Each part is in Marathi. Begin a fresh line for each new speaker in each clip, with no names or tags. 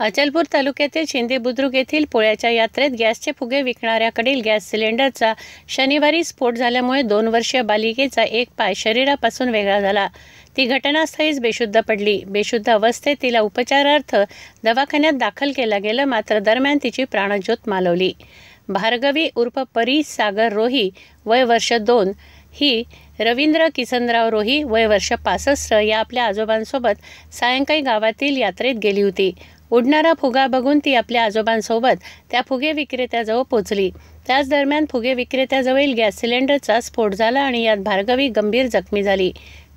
अचलपूर तालुक्यातील शिंदे बुद्रुक येथील पोळ्याच्या यात्रेत गॅसचे फुगे विकणाऱ्याकडील गॅस सिलेंडरचा शनिवारी स्फोट झाल्यामुळे दोन वर्षीय बालिकेचा एक पाय शरीरापासून वेगळा झाला ती घटनास्थळीच बेशुद्ध पडली बेशुद्ध अवस्थेत तिला उपचारार्थ दवाखान्यात दाखल केला गेलं मात्र दरम्यान तिची प्राणज्योत मालवली भार्गवी उर्फ परी सागर रोही वय वर्ष दोन ही रवींद्र किसनराव रोही वय वर्ष पासष्ट या आपल्या आजोबांसोबत सायंकाळी गावातील यात्रेत गेली होती उडणारा फुगा बघून ती आपल्या आजोबांसोबत त्या फुगे विक्रेत्याजवळ पोचली त्याच दरम्यान फुगे विक्रेत्याजवळील गॅस सिलेंडरचा स्फोट झाला आणि यात भार्गवी गंभीर जखमी झाली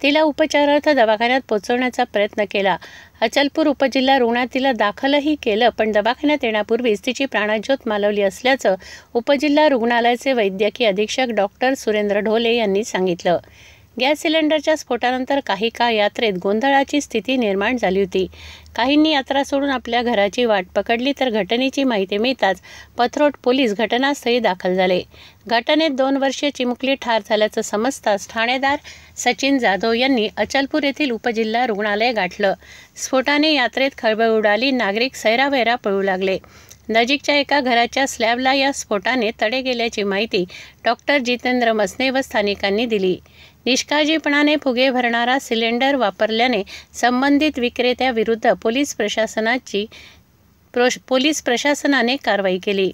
तिला उपचारार्थ दवाखान्यात पोहोचवण्याचा प्रयत्न केला अचलपूर उपजिल्हा रुग्णात तिला दाखलही केलं पण दवाखान्यात येण्यापूर्वीच तिची प्राणज्योत मालवली असल्याचं उपजिल्हा रुग्णालयाचे वैद्यकीय अधीक्षक डॉक्टर सुरेंद्र ढोले यांनी सांगितलं गॅस सिलेंडरच्या स्फोटानंतर काही काळ यात्रेत गोंधळाची स्थिती निर्माण झाली होती काहींनी यात्रा सोडून आपल्या घराची वाट पकडली तर घटनेची माहिती मिळताच पथरोट पोलीस घटनास्थळी दाखल झाले घटनेत दोन वर्षीय चिमुकली ठार झाल्याचं समजताच ठाणेदार सचिन जाधव यांनी अचलपूर येथील उपजिल्हा रुग्णालय गाठलं स्फोटाने यात्रेत खळबळ उडाली नागरिक सैरावैरा पळू लागले नजीकच्या एका घराच्या स्लॅबला या स्फोटाने तडे गेल्याची माहिती डॉक्टर जितेंद्र मसने व स्थानिकांनी दिली निष्काळजीपणाने फुगे भरणारा सिलेंडर वापरल्याने संबंधित विक्रेत्याविरुद्ध पोलीस प्रशासनाची प्रोश पोलीस प्रशासनाने कारवाई केली